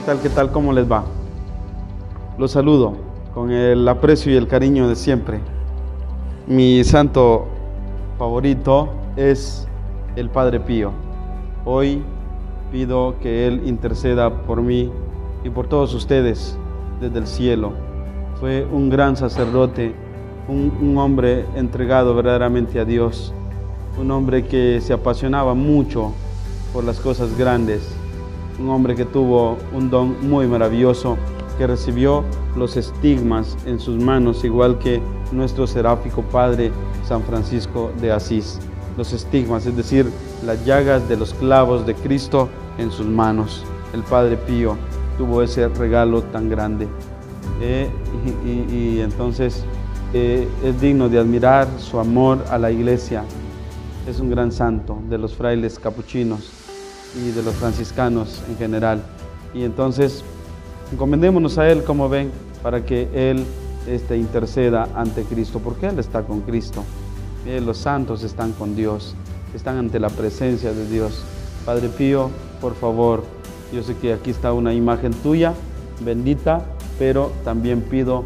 ¿Qué tal? ¿Qué tal? ¿Cómo les va? Los saludo con el aprecio y el cariño de siempre. Mi santo favorito es el Padre Pío. Hoy pido que Él interceda por mí y por todos ustedes desde el cielo. Fue un gran sacerdote, un, un hombre entregado verdaderamente a Dios, un hombre que se apasionaba mucho por las cosas grandes un hombre que tuvo un don muy maravilloso, que recibió los estigmas en sus manos, igual que nuestro seráfico padre San Francisco de Asís. Los estigmas, es decir, las llagas de los clavos de Cristo en sus manos. El Padre Pío tuvo ese regalo tan grande. Eh, y, entonces eh, es digno de admirar su amor a la iglesia. Es un gran santo de los frailes capuchinos y de los franciscanos en general. Y entonces, encomendémonos a Él, como ven, para que Él este, interceda ante Cristo, porque Él está con Cristo. los santos están con Dios, están ante la presencia de Dios. Padre Pío, por favor, yo sé que aquí está una imagen tuya, bendita, pero también pido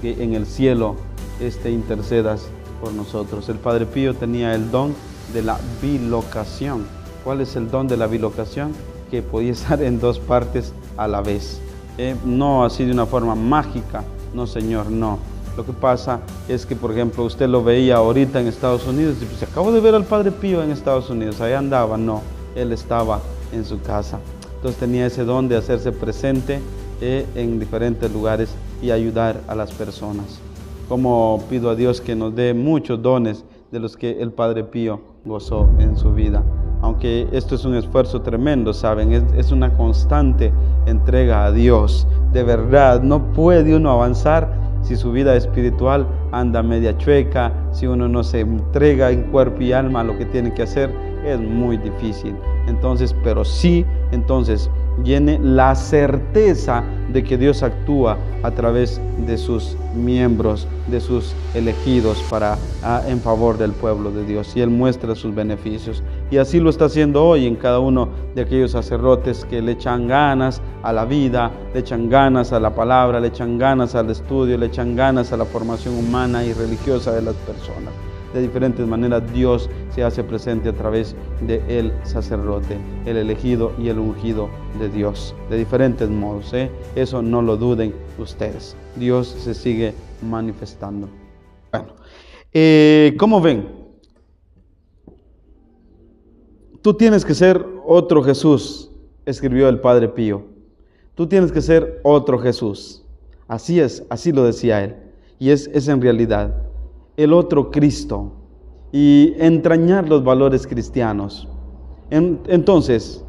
que en el cielo este, intercedas por nosotros. El Padre Pío tenía el don de la bilocación ¿Cuál es el don de la bilocación? Que podía estar en dos partes a la vez. Eh, no así de una forma mágica, no señor, no. Lo que pasa es que, por ejemplo, usted lo veía ahorita en Estados Unidos y pues acabo de ver al Padre Pío en Estados Unidos, ahí andaba, no, él estaba en su casa. Entonces tenía ese don de hacerse presente eh, en diferentes lugares y ayudar a las personas. Como pido a Dios que nos dé muchos dones de los que el Padre Pío gozó en su vida aunque esto es un esfuerzo tremendo, ¿saben? Es, una constante entrega a Dios. De verdad, no puede uno avanzar si su vida espiritual anda media chueca, si uno no se entrega en cuerpo y alma a lo que tiene que hacer, es muy difícil. Entonces, pero sí, entonces, viene la certeza de que Dios actúa a través de sus miembros, de sus elegidos para ah, en favor del pueblo de Dios y él muestra sus beneficios. Y así lo está haciendo hoy en cada uno de aquellos sacerdotes que le echan ganas a la vida, le echan ganas a la palabra, le echan ganas al estudio, le echan ganas a la formación humana y religiosa de las personas. De diferentes maneras Dios se hace presente a través del el sacerdote, el elegido y el ungido de Dios. De diferentes modos, ¿eh? eso no lo duden ustedes. Dios se sigue manifestando. Bueno, eh, ¿cómo ven? Tú tienes que ser otro Jesús, escribió el Padre Pío. Tú tienes que ser otro Jesús. Así es, así lo decía él. Y es, es en realidad el otro Cristo y entrañar los valores cristianos. entonces,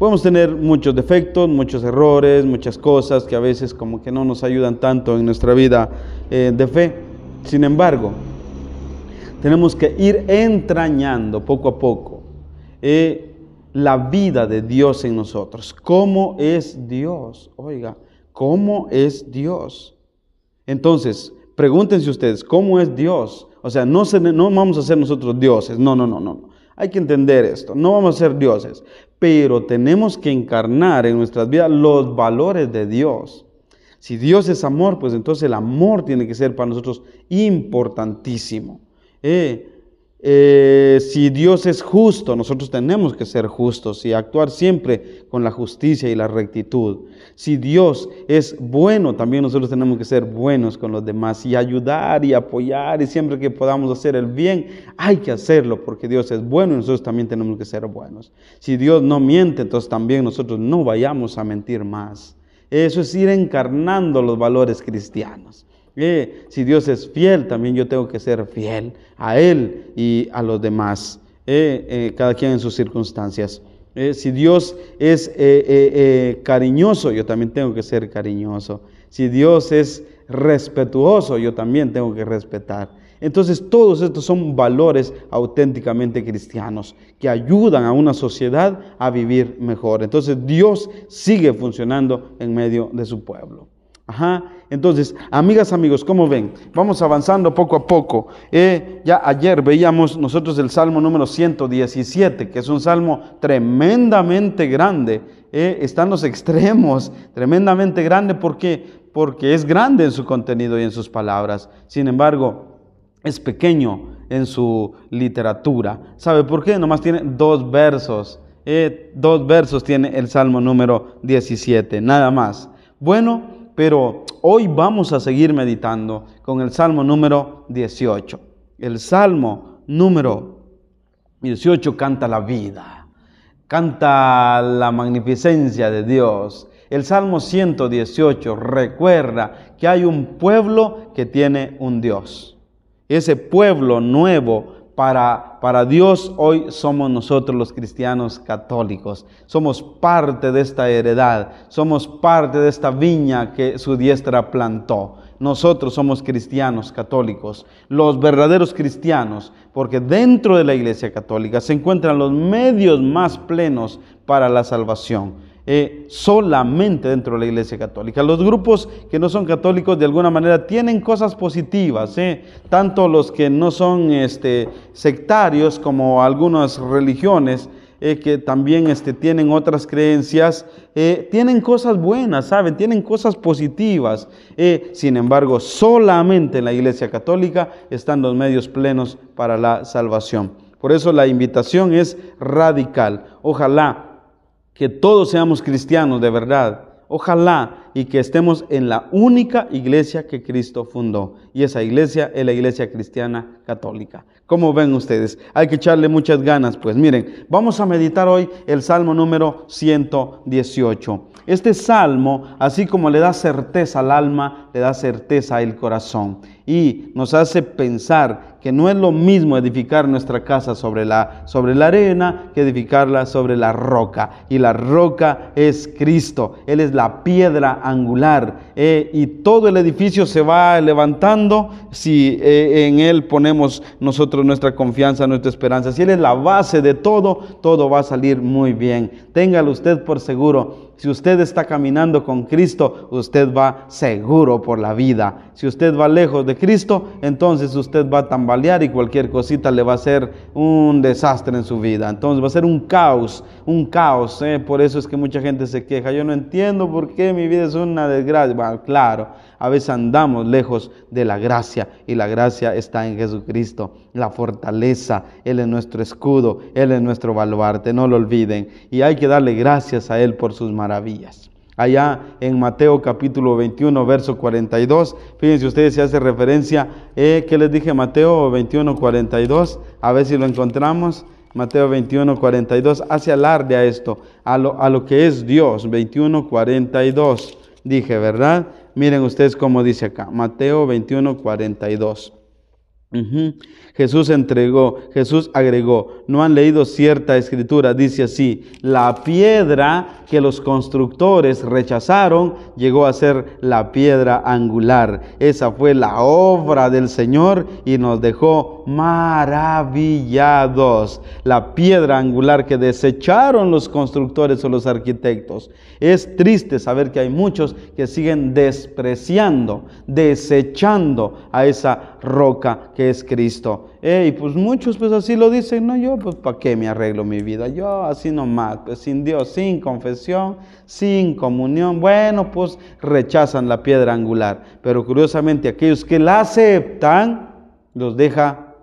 podemos tener muchos defectos, muchos errores, muchas cosas que a veces como que no nos ayudan tanto en nuestra vida eh, de fe. Sin embargo, tenemos que ir entrañando poco a poco eh, la vida de Dios en nosotros. ¿Cómo es Dios? Oiga, ¿cómo es Dios? Entonces, pregúntense ustedes, ¿cómo es Dios? O sea, no, se, no vamos a ser nosotros dioses, no, no, no, no. Hay que entender esto, no vamos a ser dioses, pero tenemos que encarnar en nuestras vidas los valores de Dios. Si Dios es amor, pues entonces el amor tiene que ser para nosotros importantísimo. Eh, eh, si Dios es justo, nosotros tenemos que ser justos y actuar siempre con la justicia y la rectitud. Si Dios es bueno, también nosotros tenemos que ser buenos con los demás y ayudar y apoyar y siempre que podamos hacer el bien, hay que hacerlo porque Dios es bueno y nosotros también tenemos que ser buenos. Si Dios no miente, entonces también nosotros no vayamos a mentir más. Eso es ir encarnando los valores cristianos si Dios es fiel, también yo tengo que ser fiel a Él y a los demás, eh, eh, cada quien en sus circunstancias. Eh, si Dios es cariñoso, yo también tengo que ser cariñoso. Si Dios es respetuoso, yo también tengo que respetar. Entonces todos estos son valores auténticamente cristianos que ayudan a una sociedad a vivir mejor. Entonces Dios sigue funcionando en medio de su pueblo. Entonces, amigas, amigos, ¿cómo ven? Vamos avanzando poco a poco. Eh, ya ayer veíamos nosotros el Salmo número 117, que es un salmo tremendamente grande. Eh, están está en los extremos, tremendamente grande porque, porque es grande en su contenido y en sus palabras. Sin embargo, es pequeño en su literatura. ¿Sabe por qué? Nomás tiene dos versos. Eh, dos versos tiene el Salmo número 17, nada más. Bueno, pero hoy vamos a seguir meditando con el Salmo número 18. El Salmo número 18 canta la vida, canta la magnificencia de Dios. El Salmo 118 recuerda que hay un pueblo que tiene un Dios. Ese pueblo nuevo para, Dios hoy somos nosotros los cristianos católicos. Somos parte de esta heredad, somos parte de esta viña que su diestra plantó. Nosotros somos cristianos católicos, los verdaderos cristianos, porque dentro de la Iglesia Católica se encuentran los medios más plenos para la salvación. Eh, solamente dentro de la Iglesia Católica. Los grupos que no son católicos de alguna manera tienen cosas positivas, eh, tanto los que no son este, sectarios como algunas religiones. Eh, que también este, tienen otras creencias, tienen cosas buenas, ¿saben? Tienen cosas positivas. sin embargo, solamente en la Iglesia Católica están los medios plenos para la salvación. Por eso la invitación es radical. Ojalá que todos seamos cristianos de verdad. Ojalá y que estemos en la única iglesia que Cristo fundó. Y esa iglesia es la iglesia cristiana católica. ¿Cómo ven ustedes? Hay que echarle muchas ganas. Pues miren, vamos a meditar hoy el Salmo número 118. Este salmo, así como le da certeza al alma, le da certeza al corazón y nos hace pensar que no es lo mismo edificar nuestra casa sobre la, sobre la arena que edificarla sobre la roca. Y la roca es Cristo, Él es la piedra angular eh, y todo el edificio se va levantando si eh, en Él ponemos nosotros nuestra confianza, nuestra esperanza. Si Él es la base de todo, todo va a salir muy bien. Téngalo usted por seguro. Si usted está caminando con Cristo, usted va seguro por la vida. Si usted va lejos de Cristo, entonces usted va a tambalear y cualquier cosita le va a ser un desastre en su vida. Entonces va a ser un caos, un caos. ¿eh? Por eso es que mucha gente se queja. Yo no entiendo por qué mi vida es una desgracia. Bueno, claro, a veces andamos lejos de la gracia y la gracia está en Jesucristo. La fortaleza, Él es nuestro escudo, Él es nuestro baluarte, no lo olviden. Y hay que darle gracias a Él por sus maravillas allá en Mateo capítulo 21, verso 42. Fíjense ustedes, si hace referencia, eh, ¿qué les dije Mateo 21, 42, a ver si lo encontramos. Mateo 21, 42, hace alarde a esto, a lo, a lo que es Dios, 21, 42, dije, ¿verdad? Miren ustedes cómo dice acá, Mateo 21, 42. Jesús entregó, Jesús agregó, no han leído cierta escritura, dice así, la piedra que los constructores rechazaron llegó a ser la piedra angular. Esa fue la obra del Señor y nos dejó maravillados. La piedra angular que desecharon los constructores o los arquitectos. Es triste saber que hay muchos que siguen despreciando, desechando a esa roca que es Cristo. Y pues muchos pues así lo dicen, no, yo pues para qué me arreglo mi vida, yo así nomás, pues sin Dios, sin confesión, sin comunión, bueno, pues rechazan la piedra angular. Pero curiosamente aquellos que la aceptan, los deja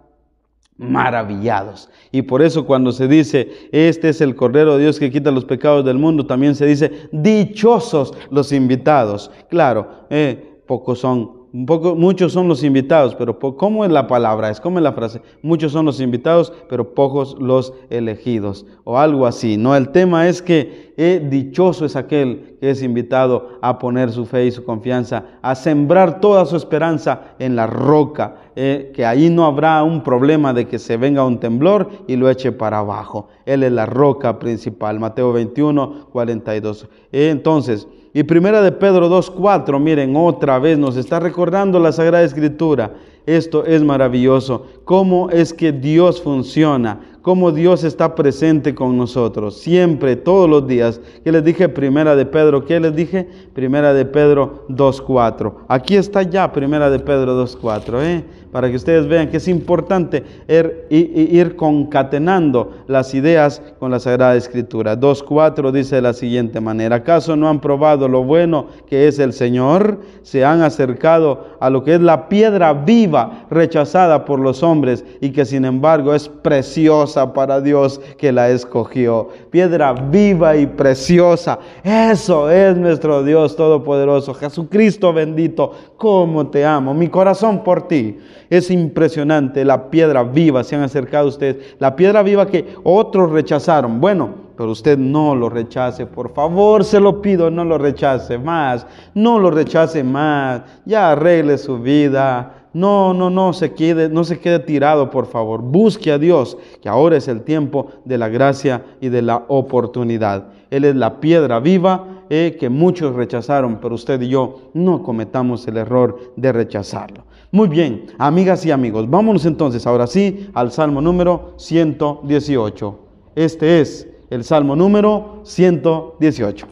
maravillados. Y por eso cuando se dice, este es el Cordero de Dios que quita los pecados del mundo, también se dice, dichosos los invitados. Claro, eh, pocos son un poco, muchos son los invitados, pero ¿cómo es la palabra? Es como es la frase. Muchos son los invitados, pero pocos los elegidos, o algo así. No, el tema es que eh, dichoso es aquel que es invitado a poner su fe y su confianza, a sembrar toda su esperanza en la roca, eh, que ahí no habrá un problema de que se venga un temblor y lo eche para abajo. Él es la roca principal. Mateo 21, 42. Eh, entonces, y primera de Pedro 2.4, miren, otra vez nos está recordando la Sagrada Escritura. Esto es maravilloso. ¿Cómo es que Dios funciona? cómo Dios está presente con nosotros, siempre, todos los días. ¿Qué les dije? Primera de Pedro, ¿qué les dije? Primera de Pedro 2.4. Aquí está ya Primera de Pedro 2.4, ¿eh? para que ustedes vean que es importante ir, er, ir concatenando las ideas con la Sagrada Escritura. 2.4 dice de la siguiente manera, ¿acaso no han probado lo bueno que es el Señor? Se han acercado a lo que es la piedra viva rechazada por los hombres y que sin embargo es preciosa para Dios que la escogió. Piedra viva y preciosa. Eso es nuestro Dios Todopoderoso. Jesucristo bendito, cómo te amo. Mi corazón por ti. Es impresionante la piedra viva. Se han acercado ustedes. La piedra viva que otros rechazaron. Bueno, pero usted no lo rechace, por favor, se lo pido, no lo rechace más, no lo rechace más, ya arregle su vida, no, no, no se quede, no se quede tirado, por favor. Busque a Dios, que ahora es el tiempo de la gracia y de la oportunidad. Él es la piedra viva eh, que muchos rechazaron, pero usted y yo no cometamos el error de rechazarlo. Muy bien, amigas y amigos, vámonos entonces ahora sí al Salmo número 118. Este es el Salmo número 118.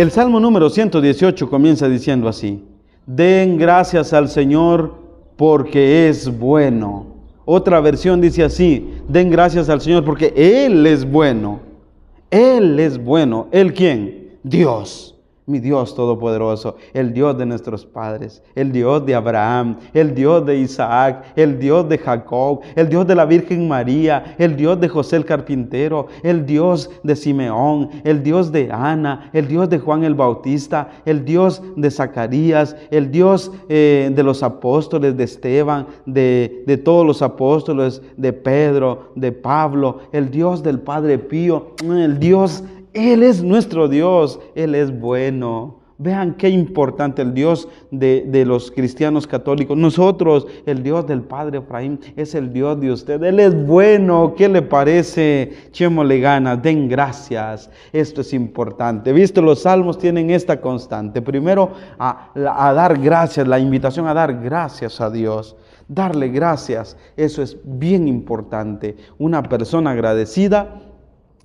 El Salmo número 118 comienza diciendo así, den gracias al Señor porque es bueno. Otra versión dice así, den gracias al Señor porque Él es bueno. Él es bueno. ¿Él quién? Dios mi Dios Todopoderoso, el Dios de nuestros padres, el Dios de Abraham, el Dios de Isaac, el Dios de Jacob, el Dios de la Virgen María, el Dios de José el carpintero, el Dios de Simeón, el Dios de Ana, el Dios de Juan el Bautista, el Dios de Zacarías, el Dios de los apóstoles, de Esteban, de, de todos los apóstoles, de Pedro, de Pablo, el Dios del Padre Pío, el Dios él es nuestro Dios, Él es bueno. Vean qué importante el Dios de, los cristianos católicos. Nosotros, el Dios del Padre Efraín, es el Dios de usted. Él es bueno. ¿Qué le parece? le ganas, den gracias. Esto es importante. Visto, los salmos tienen esta constante. Primero, a, a dar gracias, la invitación a dar gracias a Dios. Darle gracias, eso es bien importante. Una persona agradecida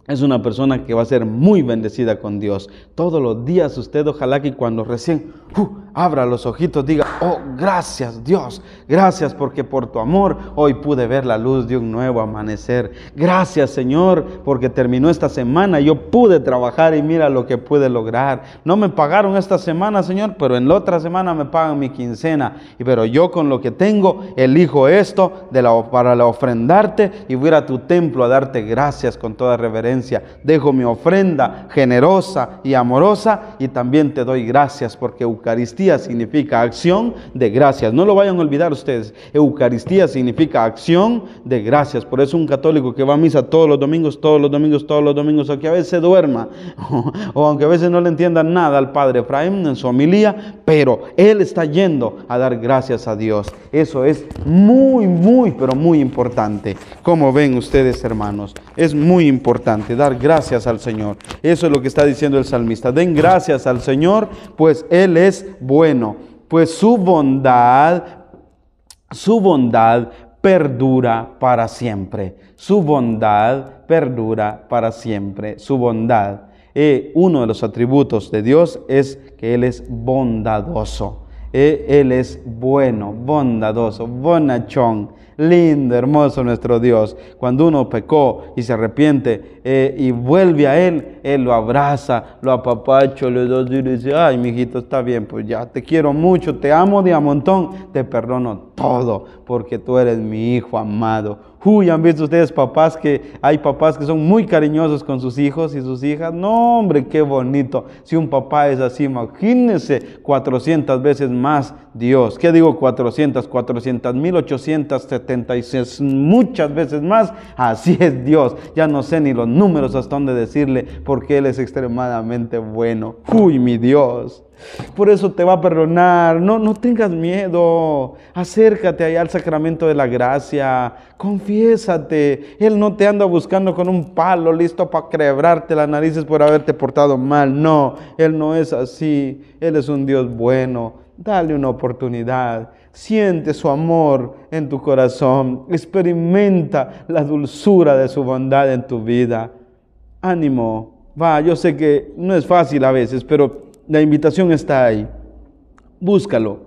es una persona que va a ser muy bendecida con Dios. Todos los días usted ojalá que cuando recién uh, abra los ojitos diga, oh, gracias Dios, gracias porque por tu amor hoy pude ver la luz de un nuevo amanecer. Gracias Señor porque terminó esta semana, yo pude trabajar y mira lo que pude lograr. No me pagaron esta semana Señor, pero en la otra semana me pagan mi quincena. Pero yo con lo que tengo elijo esto de la, para la ofrendarte y voy a tu templo a darte gracias con toda reverencia Dejo mi ofrenda generosa y amorosa y también te doy gracias porque Eucaristía significa acción de gracias. No lo vayan a olvidar ustedes. Eucaristía significa acción de gracias. Por eso un católico que va a misa todos los domingos, todos los domingos, todos los domingos, aunque a veces duerma o aunque a veces no le entienda nada al Padre Efraín en su homilía, pero él está yendo a dar gracias a Dios. Eso es muy, muy, pero muy importante. Como ven ustedes, hermanos, es muy importante dar gracias al Señor. Eso es lo que está diciendo el salmista. Den gracias al Señor, pues Él es bueno, pues su bondad, su bondad perdura para siempre. Su bondad perdura para siempre. Su bondad. Eh, uno de los atributos de Dios es que Él es bondadoso. Eh, él es bueno, bondadoso, bonachón. Lindo, hermoso nuestro Dios. Cuando uno pecó y se arrepiente eh, y vuelve a Él, Él lo abraza, lo apapacho, le dice, ay, hijito está bien, pues ya te quiero mucho, te amo de a montón, te perdono todo, porque tú eres mi hijo amado Uy, han visto ustedes papás que hay papás que son muy cariñosos con sus hijos y sus hijas. No, hombre, qué bonito. Si un papá es así, imagínense 400 veces más Dios. ¿Qué digo 400? 400 mil 876, muchas veces más. Así es Dios. Ya no sé ni los números hasta dónde decirle porque Él es extremadamente bueno. Uy, mi Dios. Por eso te va a perdonar. No, no tengas miedo. Acércate allá al sacramento de la gracia. Confiésate. Él no te anda buscando con un palo listo para quebrarte las narices por haberte portado mal. No, Él no es así. Él es un Dios bueno. Dale una oportunidad. Siente su amor en tu corazón. Experimenta la dulzura de su bondad en tu vida. Ánimo. Va, yo sé que no es fácil a veces, pero la invitación está ahí. Búscalo.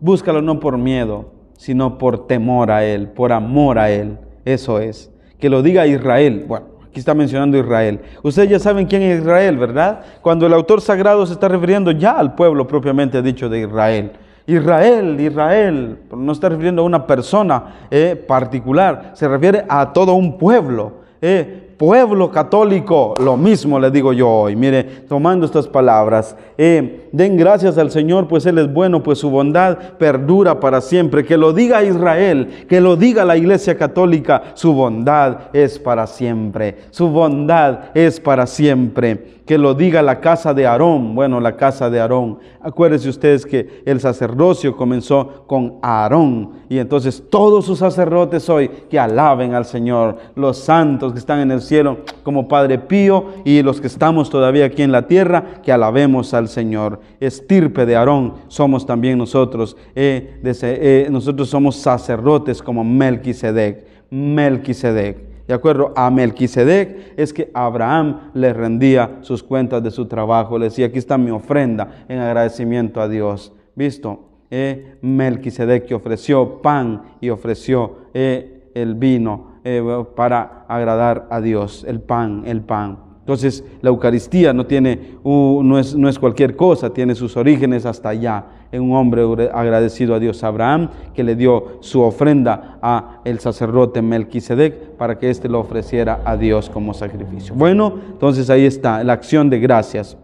Búscalo no por miedo, sino por temor a Él, por amor a Él. Eso es. Que lo diga Israel. Bueno, aquí está mencionando Israel. Ustedes ya saben quién es Israel, ¿verdad? Cuando el autor sagrado se está refiriendo ya al pueblo propiamente dicho de Israel. Israel, Israel, no está refiriendo a una persona eh, particular, se refiere a todo un pueblo. Eh, pueblo católico. Lo mismo le digo yo hoy. Mire, tomando estas palabras, eh, den gracias al Señor, pues Él es bueno, pues su bondad perdura para siempre. Que lo diga Israel, que lo diga la Iglesia Católica, su bondad es para siempre. Su bondad es para siempre. Que lo diga la casa de Aarón, bueno, la casa de Aarón. Acuérdense ustedes que el sacerdocio comenzó con Aarón. Y entonces todos sus sacerdotes hoy que alaben al Señor, los santos que están en el cielo, como Padre Pío y los que estamos todavía aquí en la tierra, que alabemos al Señor. Estirpe de Aarón somos también nosotros. Eh, eh, nosotros somos sacerdotes como Melquisedec. Melquisedec. De acuerdo a Melquisedec es que Abraham le rendía sus cuentas de su trabajo. Le decía, aquí está mi ofrenda en agradecimiento a Dios. ¿Visto? Eh, Melquisedec que ofreció pan y ofreció el vino eh, para agradar a Dios, el pan, el pan. Entonces la Eucaristía no, tiene, no, es, no es cualquier cosa, tiene sus orígenes hasta allá, en un hombre agradecido a Dios, Abraham, que le dio su ofrenda a el sacerdote Melquisedec para que éste lo ofreciera a Dios como sacrificio. Bueno, entonces ahí está la acción de gracias.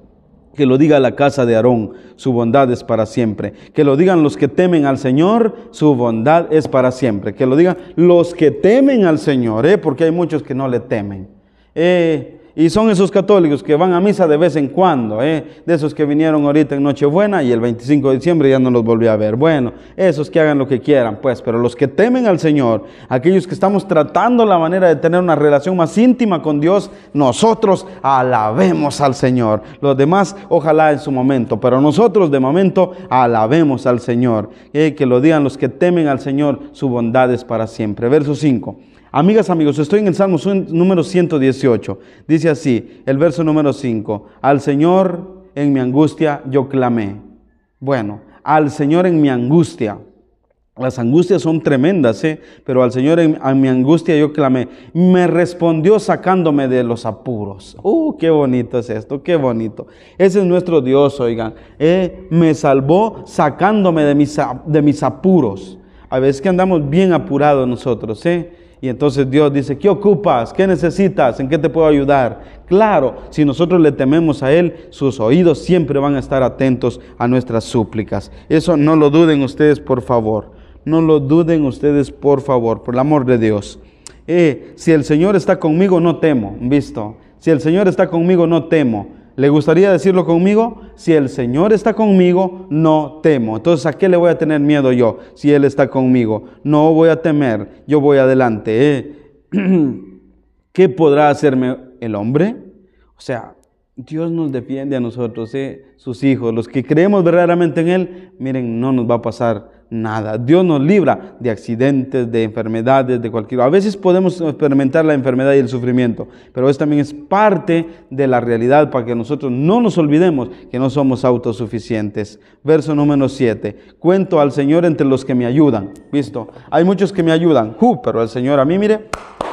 Que lo diga la casa de Aarón, su bondad es para siempre. Que lo digan los que temen al Señor, su bondad es para siempre. Que lo digan los que temen al Señor, ¿eh? porque hay muchos que no le temen. Eh, y son esos católicos que van a misa de vez en cuando, ¿eh? de esos que vinieron ahorita en Nochebuena y el 25 de diciembre ya no los volví a ver. Bueno, esos que hagan lo que quieran, pues, pero los que temen al Señor, aquellos que estamos tratando la manera de tener una relación más íntima con Dios, nosotros alabemos al Señor. Los demás, ojalá en su momento, pero nosotros de momento alabemos al Señor. Eh, que lo digan los que temen al Señor, su bondad es para siempre. Verso 5. Amigas, amigos, estoy en el Salmo número 118. Dice así, el verso número 5. Al Señor en mi angustia yo clamé. Bueno, al Señor en mi angustia. Las angustias son tremendas, ¿eh? pero al Señor en, mi angustia yo clamé. Me respondió sacándome de los apuros. ¡Uh, qué bonito es esto! ¡Qué bonito! Ese es nuestro Dios, oigan. Eh, me salvó sacándome de mis, de mis apuros. A veces que andamos bien apurados nosotros, ¿eh? Y entonces Dios dice, ¿qué ocupas? ¿Qué necesitas? ¿En qué te puedo ayudar? Claro, si nosotros le tememos a Él, sus oídos siempre van a estar atentos a nuestras súplicas. Eso no lo duden ustedes, por favor. No lo duden ustedes, por favor, por el amor de Dios. Eh, si el Señor está conmigo, no temo, visto. Si el Señor está conmigo, no temo. ¿Le gustaría decirlo conmigo? Si el Señor está conmigo, no temo. Entonces, ¿a qué le voy a tener miedo yo si Él está conmigo? No voy a temer, yo voy adelante. ¿eh? ¿Qué podrá hacerme el hombre? O sea, Dios nos defiende a nosotros, ¿eh? sus hijos, los que creemos verdaderamente en Él, miren, no nos va a pasar nada. Dios nos libra de accidentes, de enfermedades, de cualquier... A veces podemos experimentar la enfermedad y el sufrimiento, pero esto también es parte de la realidad para que nosotros no nos olvidemos que no somos autosuficientes. Verso número 7. Cuento al Señor entre los que me ayudan. ¿Visto? Hay muchos que me ayudan, uh, pero el Señor a mí, mire,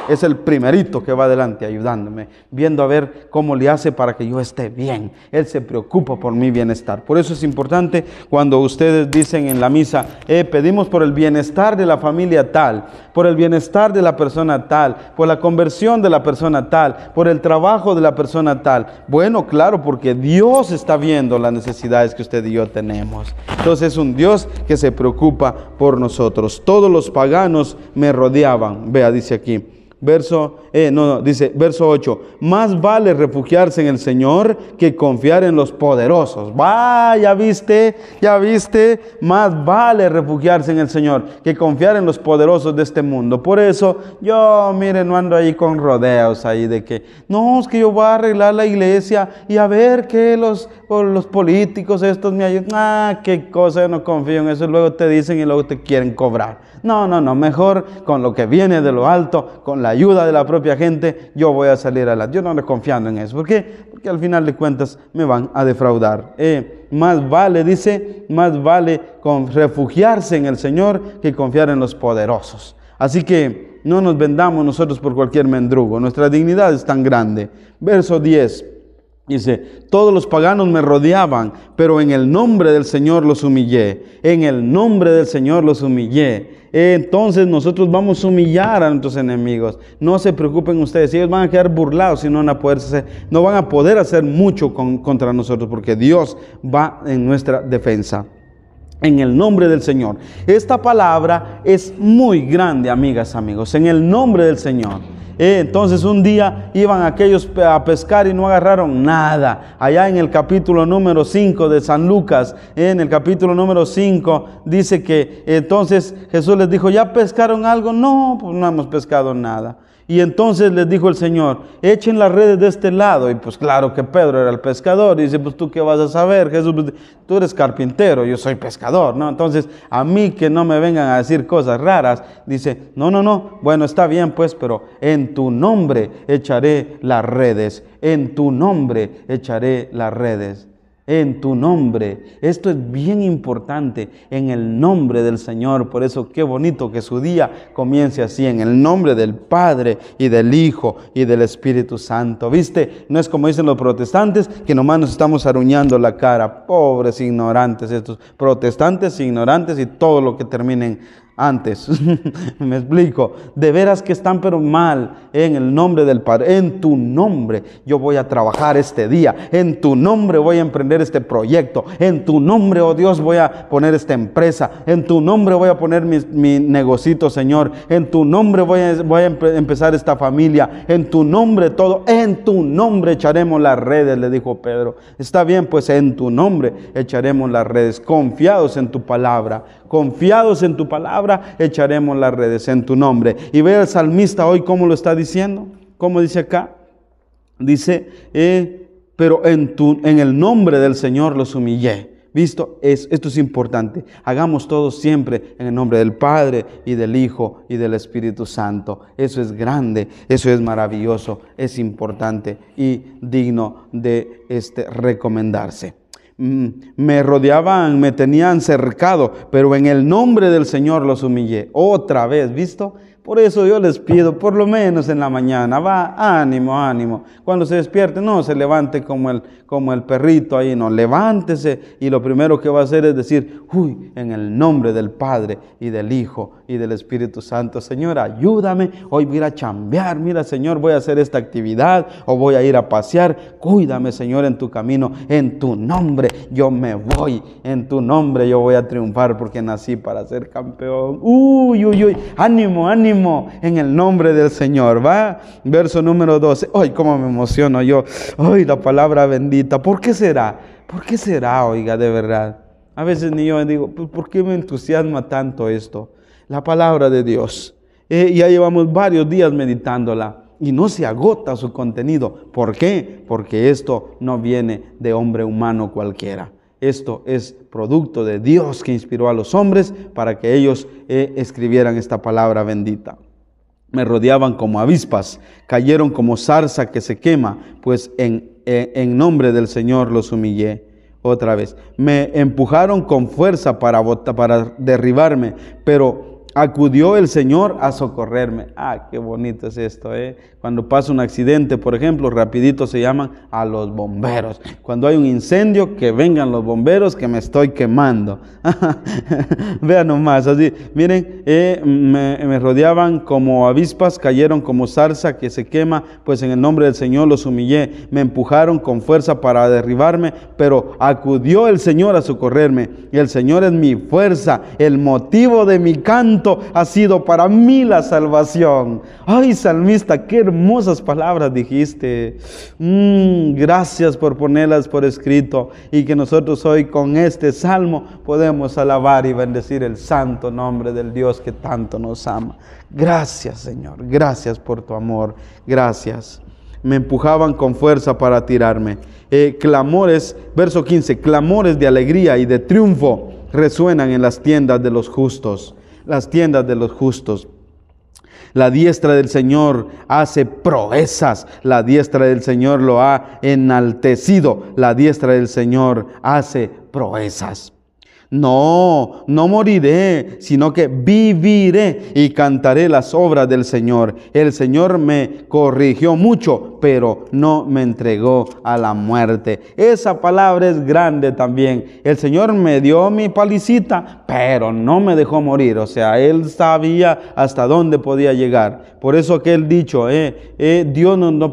es el primerito que va adelante ayudándome, viendo a ver cómo le hace para que yo esté bien. Él se preocupa por mi bienestar. Por eso es importante cuando ustedes dicen en la misa, eh, pedimos por el bienestar de la familia tal, por el bienestar de la persona tal, por la conversión de la persona tal, por el trabajo de la persona tal. Bueno, claro, porque Dios está viendo las necesidades que usted y yo tenemos. Entonces es un Dios que se preocupa por nosotros. Todos los paganos me rodeaban. Vea, dice aquí verso, eh, no, no, dice, verso 8, más vale refugiarse en el Señor que confiar en los poderosos. ya viste, ya viste, más vale refugiarse en el Señor que confiar en los poderosos de este mundo. Por eso yo, miren, no ando ahí con rodeos ahí de que, no, es que yo voy a arreglar la iglesia y a ver que los, los políticos estos me ayudan. Ah, qué cosa, yo no confío en eso. Luego te dicen y luego te quieren cobrar. No, no, no, mejor con lo que viene de lo alto, con la ayuda de la propia gente, yo voy a salir a la... Yo no le confiando en eso. ¿Por qué? Porque al final de cuentas me van a defraudar. Eh, más vale, dice, más vale refugiarse en el Señor que confiar en los poderosos. Así que no nos vendamos nosotros por cualquier mendrugo. Nuestra dignidad es tan grande. Verso 10. Dice, todos los paganos me rodeaban, pero en el nombre del Señor los humillé. En el nombre del Señor los humillé entonces nosotros vamos a humillar a nuestros enemigos. No se preocupen ustedes, ellos van a quedar burlados y no van a poder hacer, no van a poder hacer mucho contra nosotros porque Dios va en nuestra defensa. En el nombre del Señor. Esta palabra es muy grande, amigas, amigos. En el nombre del Señor. Eh, entonces un día iban aquellos a pescar y no agarraron nada. Allá en el capítulo número 5 de San Lucas, eh, en el capítulo número 5, dice que entonces Jesús les dijo, ¿ya pescaron algo? No, pues no hemos pescado nada. Y entonces les dijo el Señor, echen las redes de este lado. Y pues claro que Pedro era el pescador. Y dice, pues tú qué vas a saber, Jesús, pues, tú eres carpintero, yo soy pescador, ¿no? Entonces a mí que no me vengan a decir cosas raras. Dice, no, no, no, bueno, está bien pues, pero en tu nombre echaré las redes, en tu nombre echaré las redes en tu nombre. Esto es bien importante, en el nombre del Señor. Por eso qué bonito que su día comience así, en el nombre del Padre y del Hijo y del Espíritu Santo. ¿Viste? No es como dicen los protestantes, que nomás nos estamos aruñando la cara. Pobres ignorantes estos, protestantes ignorantes y todo lo que terminen antes. Me explico. De veras que están pero mal. En el nombre del Padre. En tu nombre yo voy a trabajar este día. En tu nombre voy a emprender este proyecto. En tu nombre, oh Dios, voy a poner esta empresa. En tu nombre voy a poner mi, mi negocito, Señor. En tu nombre voy a, voy a empezar esta familia. En tu nombre todo. En tu nombre echaremos las redes, le dijo Pedro. Está bien, pues en tu nombre echaremos las redes. Confiados en tu palabra Confiados en tu palabra, echaremos las redes en tu nombre. Y ve al salmista hoy cómo lo está diciendo. ¿Cómo dice acá? Dice, eh, pero en, tu, en el nombre del Señor los humillé. Visto, es, esto es importante. Hagamos todo siempre en el nombre del Padre y del Hijo y del Espíritu Santo. Eso es grande, eso es maravilloso, es importante y digno de este, recomendarse. Mm, me rodeaban, me tenían cercado, pero en el nombre del Señor los humillé. Otra vez, ¿visto? Por eso yo les pido, por lo menos en la mañana, va, ánimo, ánimo. Cuando se despierte, no se levante como el, como el perrito ahí, no, levántese y lo primero que va a hacer es decir, uy, en el nombre del Padre y del Hijo y del Espíritu Santo, Señor, ayúdame, hoy voy a ir a chambear, mira, Señor, voy a hacer esta actividad o voy a ir a pasear, cuídame, Señor, en tu camino, en tu nombre yo me voy, en tu nombre yo voy a triunfar porque nací para ser campeón. Uy, uy, uy, ánimo, ánimo en el nombre del Señor. Va, verso número 12. Ay, cómo me emociono yo. Ay, la palabra bendita. ¿Por qué será? ¿Por qué será, oiga, de verdad? A veces ni yo digo, pues, ¿por qué me entusiasma tanto esto? La palabra de Dios. Eh, y ya llevamos varios días meditándola y no se agota su contenido. ¿Por qué? Porque esto no viene de hombre humano cualquiera. Esto es producto de Dios que inspiró a los hombres para que ellos eh, escribieran esta palabra bendita. Me rodeaban como avispas, cayeron como zarza que se quema, pues en, eh, en, nombre del Señor los humillé otra vez. Me empujaron con fuerza para, para derribarme, pero acudió el Señor a socorrerme. Ah, qué bonito es esto, ¿eh? Cuando pasa un accidente, por ejemplo, rapidito se llaman a los bomberos. Cuando hay un incendio, que vengan los bomberos, que me estoy quemando. Vean nomás, así, miren, eh, me, me, rodeaban como avispas, cayeron como zarza que se quema, pues en el nombre del Señor los humillé. Me empujaron con fuerza para derribarme, pero acudió el Señor a socorrerme. Y el Señor es mi fuerza, el motivo de mi canto ha sido para mí la salvación. Ay, salmista, qué hermosas palabras dijiste. Mm, gracias por ponerlas por escrito y que nosotros hoy con este salmo podemos alabar y bendecir el santo nombre del Dios que tanto nos ama. Gracias, Señor. Gracias por tu amor. Gracias me empujaban con fuerza para tirarme. Eh, clamores, verso 15, clamores de alegría y de triunfo resuenan en las tiendas de los justos las tiendas de los justos. La diestra del Señor hace proezas, la diestra del Señor lo ha enaltecido, la diestra del Señor hace proezas. No, no moriré, sino que viviré y cantaré las obras del Señor. El Señor me corrigió mucho, pero no me entregó a la muerte. Esa palabra es grande también. El Señor me dio mi palicita, pero no me dejó morir. O sea, Él sabía hasta dónde podía llegar. Por eso aquel dicho, eh, eh, Dios no, no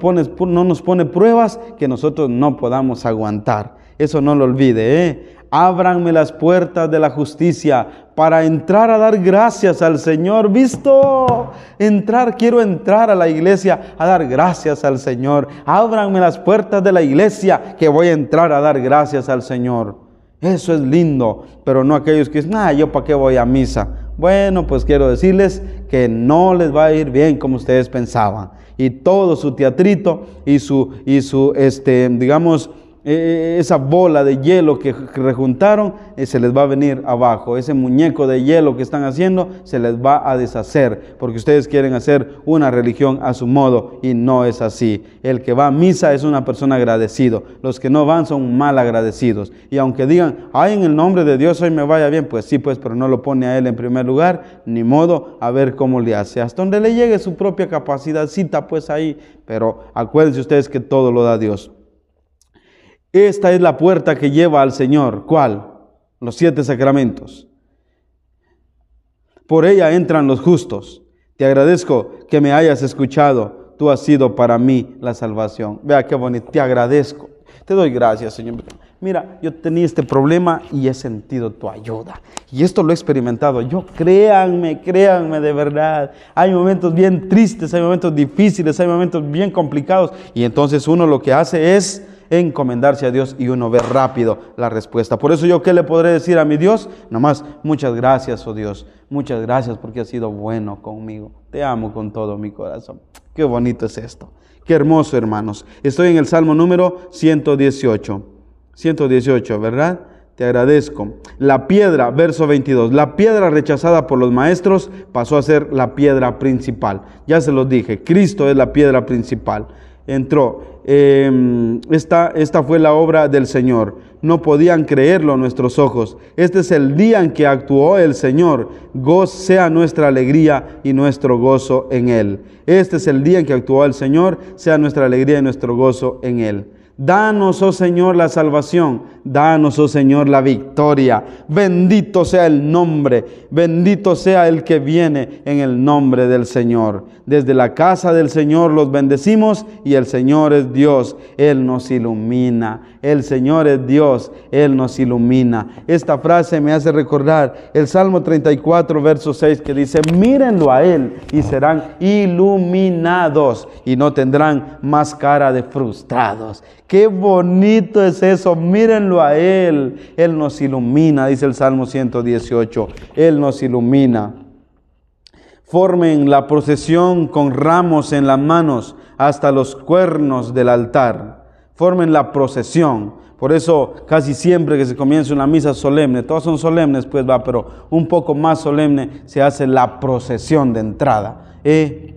nos pone pruebas que nosotros no podamos aguantar. Eso no lo olvide. ¿eh? ábranme las puertas de la justicia para entrar a dar gracias al Señor. Visto, entrar, quiero entrar a la iglesia a dar gracias al Señor. Ábranme las puertas de la iglesia que voy a entrar a dar gracias al Señor. Eso es lindo, pero no aquellos que dicen, ah, yo para qué voy a misa. Bueno, pues quiero decirles que no les va a ir bien como ustedes pensaban. Y todo su teatrito y su, y su este, digamos, e, e, esa bola de hielo que rejuntaron, eh, se les va a venir abajo. Ese muñeco de hielo que están haciendo, se les va a deshacer, porque ustedes quieren hacer una religión a su modo y no es así. El que va a misa es una persona agradecido. Los que no van son mal agradecidos. Y aunque digan, ay, en el nombre de Dios hoy me vaya bien, pues sí, pues, pero no lo pone a él en primer lugar, ni modo, a ver cómo le hace. Hasta donde le llegue su propia capacidad, cita pues ahí. Pero acuérdense ustedes que todo lo da Dios. Esta es la puerta que lleva al Señor. ¿Cuál? Los siete sacramentos. Por ella entran los justos. Te agradezco que me hayas escuchado. Tú has sido para mí la salvación. Vea qué bonito. Te agradezco. Te doy gracias, Señor. Mira, yo tenía este problema y he sentido tu ayuda. Y esto lo he experimentado. Yo créanme, créanme de verdad. Hay momentos bien tristes, hay momentos difíciles, hay momentos bien complicados. Y entonces uno lo que hace es encomendarse a Dios y uno ve rápido la respuesta. Por eso yo qué le podré decir a mi Dios? Nomás, muchas gracias, oh Dios, muchas gracias porque has sido bueno conmigo. Te amo con todo mi corazón. Qué bonito es esto. Qué hermoso, hermanos. Estoy en el Salmo número 118. 118, ¿verdad? te agradezco. La piedra, verso 22, la piedra rechazada por los maestros pasó a ser la piedra principal. Ya se los dije, Cristo es la piedra principal. Entró Em, esta, esta fue la obra del Señor. No podían creerlo nuestros ojos. Este es el día en que actuó el Señor. Goz sea nuestra alegría y nuestro gozo en Él. Este es el día en que actuó el Señor, sea nuestra alegría y nuestro gozo en Él. Danos, oh Señor, la salvación. Danos, oh Señor, la victoria. Bendito sea el nombre. Bendito sea el que viene en el nombre del Señor. Desde la casa del Señor los bendecimos y el Señor es Dios. Él nos ilumina. El Señor es Dios, Él nos ilumina. Esta frase me hace recordar el Salmo 34, verso 6, que dice, mírenlo a Él y serán iluminados y no tendrán más cara de frustrados. Qué bonito es eso, mírenlo a Él. Él nos ilumina, dice el Salmo 118, Él nos ilumina. Formen la procesión con ramos en las manos hasta los cuernos del altar formen la procesión. Por eso casi siempre que se comienza una misa solemne, todas son solemnes, pues va, pero un poco más solemne se hace la procesión de entrada. Eh,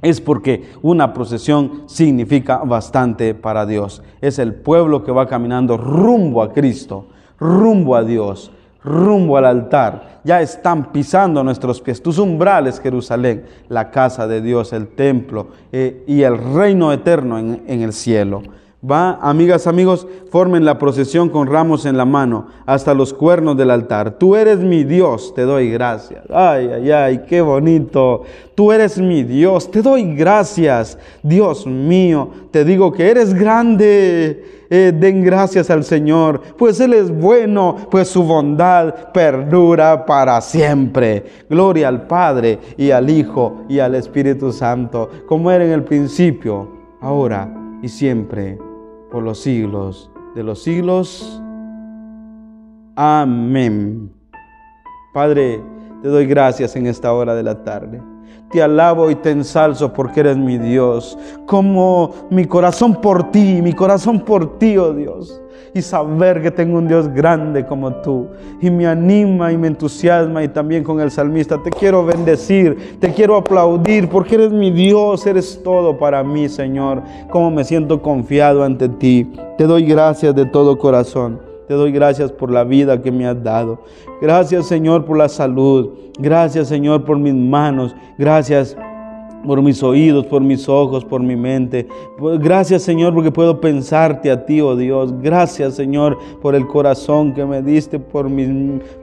es porque una procesión significa bastante para Dios. Es el pueblo que va caminando rumbo a Cristo, rumbo a Dios, rumbo al altar. Ya están pisando nuestros pies, tus umbrales, Jerusalén, la casa de Dios, el templo eh, y el reino eterno en el cielo. Va, amigas, amigos, formen la procesión con ramos en la mano hasta los cuernos del altar. Tú eres mi Dios, te doy gracias. Ay, ay, ay, qué bonito. Tú eres mi Dios, te doy gracias. Dios mío, te digo que eres grande. Eh, den gracias al Señor, pues Él es bueno, pues su bondad perdura para siempre. Gloria al Padre y al Hijo y al Espíritu Santo, como era en el principio, ahora y siempre por los siglos de los siglos. Amén. Padre, te doy gracias en esta hora de la tarde. Te alabo y te ensalzo porque eres mi Dios. Como mi corazón por ti, mi corazón por ti, oh Dios. Y saber que tengo un Dios grande como tú. Y me anima y me entusiasma y también con el salmista. Te quiero bendecir, te quiero aplaudir porque eres mi Dios, eres todo para mí, Señor. Como me siento confiado ante ti. Te doy gracias de todo corazón. Te doy gracias por la vida que me has dado. Gracias Señor por la salud. Gracias Señor por mis manos. Gracias por mis oídos, por mis ojos, por mi mente. Gracias Señor porque puedo pensarte a ti, oh Dios. Gracias Señor por el corazón que me diste, por mis,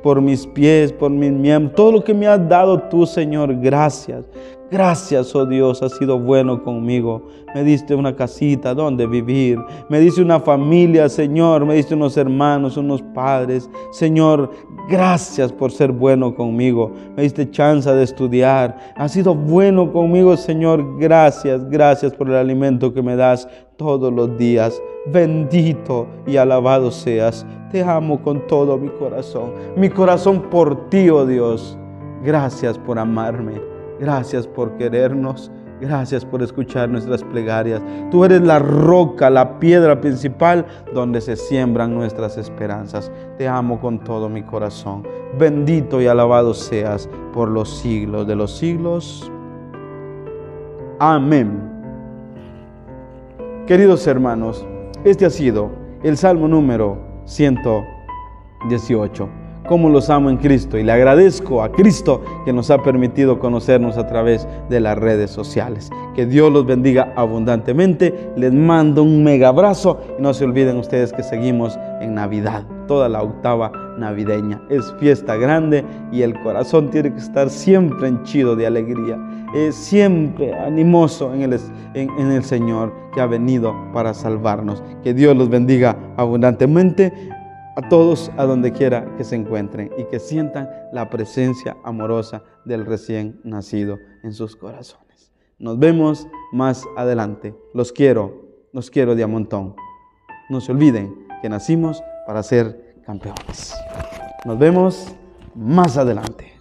por mis pies, por mis miembros. Todo lo que me has dado tú, Señor. Gracias. Gracias, oh Dios, has sido bueno conmigo. Me diste una casita donde vivir. Me diste una familia, Señor. Me diste unos hermanos, unos padres. Señor, gracias por ser bueno conmigo. Me diste chance de estudiar. Has sido bueno conmigo, Señor. Gracias, gracias por el alimento que me das todos los días. Bendito y alabado seas. Te amo con todo mi corazón. Mi corazón por ti, oh Dios. Gracias por amarme. Gracias por querernos. Gracias por escuchar nuestras plegarias. Tú eres la roca, la piedra principal donde se siembran nuestras esperanzas. Te amo con todo mi corazón. Bendito y alabado seas por los siglos de los siglos. Amén. Queridos hermanos, este ha sido el Salmo número 118 cómo los amo en Cristo y le agradezco a Cristo que nos ha permitido conocernos a través de las redes sociales. Que Dios los bendiga abundantemente. Les mando un mega abrazo y no se olviden ustedes que seguimos en Navidad, toda la octava navideña. Es fiesta grande y el corazón tiene que estar siempre henchido de alegría, es siempre animoso en en el Señor que ha venido para salvarnos. Que Dios los bendiga abundantemente a todos a donde quiera que se encuentren y que sientan la presencia amorosa del recién nacido en sus corazones. Nos vemos más adelante. Los quiero, los quiero de a montón. No se olviden que nacimos para ser campeones. Nos vemos más adelante.